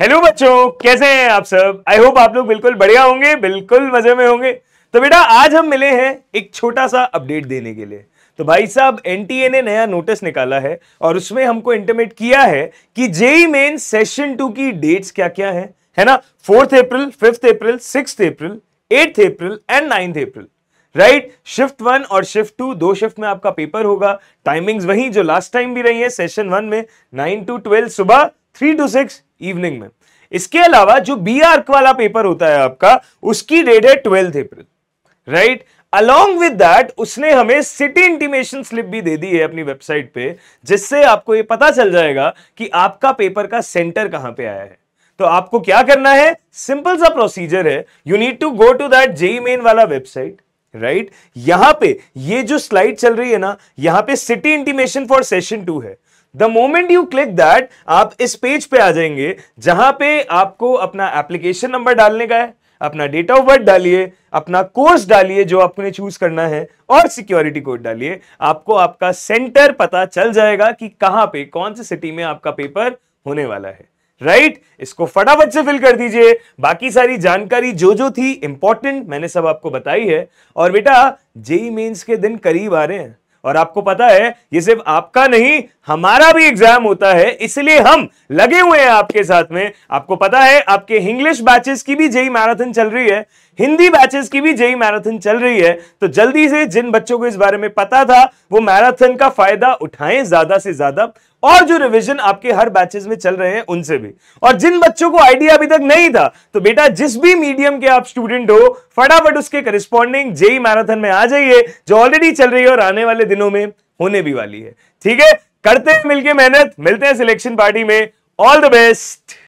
Hello बच्चों कैसे हैं आप सब आई होप आप लोग बिल्कुल बढ़िया होंगे बिल्कुल मजे में होंगे तो बेटा आज हम मिले हैं एक छोटा सा अपडेट देने के लिए तो भाई साहब एनटीए ने नया नोटिस निकाला है और उसमें हमको इंटीमेट किया है कि जेई मेन सेशन टू की डेट्स क्या क्या है है ना fourth April fifth April six April eighth April and ninth April right shift one और शिफ्ट टू दो शिफ्ट में आपका पेपर होगा टाइमिंग्स वही जो लास्ट टाइम भी रही है सेशन वन में नाइन टू ट्वेल्व सुबह थ्री टू सिक्स इवनिंग में इसके अलावा जो बी आर्क वाला पेपर होता है आपका उसकी डेट है twelfth April right along with that उसने हमें सिटी इंटीमेशन स्लिप भी दे दी है अपनी वेबसाइट पे जिससे आपको ये पता चल जाएगा कि आपका पेपर का सेंटर कहां पे आया है तो आपको क्या करना है सिंपल सा प्रोसीजर है you need to go to that JEE main वाला वेबसाइट राइट यहां पे ये जो स्लाइड चल रही है ना यहां पे city intimation for session two है the moment you click that आप इस पेज पे आ जाएंगे जहां पे आपको अपना एप्लीकेशन नंबर डालने का है अपना डेट ऑफ बर्थ डालिए अपना कोर्स डालिए जो आपने चूज करना है और सिक्योरिटी कोड डालिए आपको आपका सेंटर पता चल जाएगा कि कहां पे कौन से सिटी में आपका पेपर होने वाला है राइट right? इसको फटाफट से फिल कर दीजिए बाकी सारी जानकारी जो जो थी इंपॉर्टेंट मैंने सब आपको बताई है और बेटा जेई मेंस के दिन करीब आ रहे हैं और आपको पता है ये सिर्फ आपका नहीं हमारा भी एग्जाम होता है इसलिए हम लगे हुए हैं आपके साथ में आपको पता है आपके इंग्लिश बैचेस की भी जेई मैराथन चल रही है हिंदी बैचेस की भी जेई मैराथन चल रही है तो जल्दी से जिन बच्चों को इस बारे में पता था वो मैराथन का फायदा उठाएं ज्यादा से ज्यादा और जो रिवीजन आपके हर बैचेस में चल रहे हैं उनसे भी और जिन बच्चों को आइडिया अभी तक नहीं था तो बेटा जिस भी मीडियम के आप स्टूडेंट हो फटाफट उसके करिस्पॉन्डिंग जेई मैराथन में आ जाइए जो ऑलरेडी चल रही है और आने वाले दिनों में होने भी वाली है ठीक है करते हैं मिलके मेहनत मिलते हैं सिलेक्शन पार्टी में ऑल द बेस्ट